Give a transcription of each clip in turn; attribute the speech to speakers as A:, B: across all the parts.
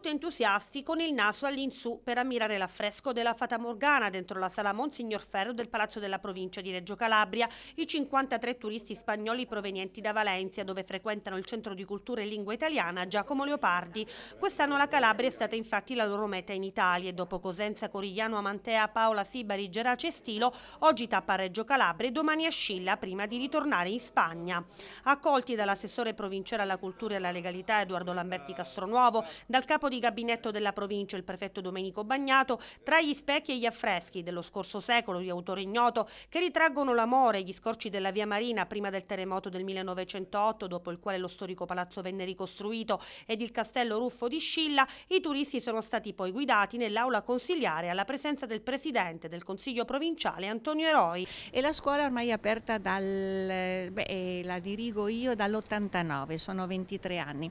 A: tutto entusiasti con il naso all'insù per ammirare l'affresco della Fata Morgana dentro la sala Monsignor Ferro del Palazzo della Provincia di Reggio Calabria. I 53 turisti spagnoli provenienti da Valencia, dove frequentano il Centro di Cultura e Lingua Italiana Giacomo Leopardi. Quest'anno la Calabria è stata infatti la loro meta in Italia e dopo Cosenza, Corigliano, Amantea, Paola, Sibari, Gerace e Stilo, oggi tappa Reggio Calabria e domani a Scilla prima di ritornare in Spagna. Accolti dall'assessore provinciale alla cultura e alla legalità Edoardo Lamberti Castronuovo, dal capo capo di gabinetto della provincia, il prefetto Domenico Bagnato, tra gli specchi e gli affreschi dello scorso secolo di autore ignoto che ritraggono l'amore e gli scorci della via Marina prima del terremoto del 1908, dopo il quale lo storico palazzo venne ricostruito, ed il castello Ruffo di Scilla, i turisti sono stati poi guidati nell'aula consiliare alla presenza del presidente del Consiglio provinciale Antonio Eroi. E la scuola ormai è aperta dal... Beh, la dirigo io dall'89,
B: sono 23 anni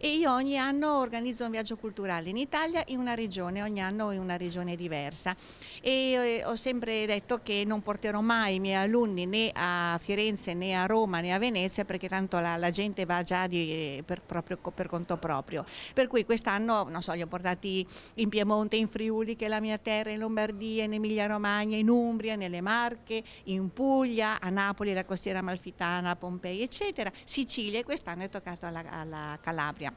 B: e io ogni anno organizzo un viaggio patrimonio in Italia in una regione, ogni anno in una regione diversa e eh, ho sempre detto che non porterò mai i miei alunni né a Firenze né a Roma né a Venezia perché tanto la, la gente va già di, per, proprio, per, conto proprio. Per cui quest'anno, non so, li ho portati in Piemonte, in Friuli che è la mia terra, in Lombardia, in Emilia Romagna, in Umbria, nelle Marche, in Puglia, a Napoli, la costiera amalfitana, Pompei eccetera, Sicilia e quest'anno è toccato alla, alla Calabria.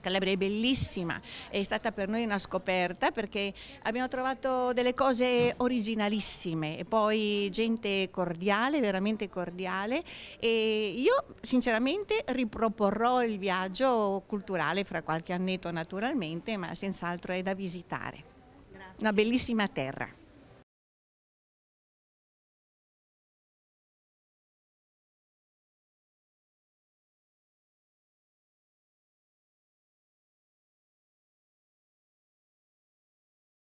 B: Calabria è bellissima, è stata per noi una scoperta perché abbiamo trovato delle cose originalissime e poi gente cordiale, veramente cordiale e io sinceramente riproporrò il viaggio culturale fra qualche annetto naturalmente ma senz'altro è da
A: visitare, una bellissima terra.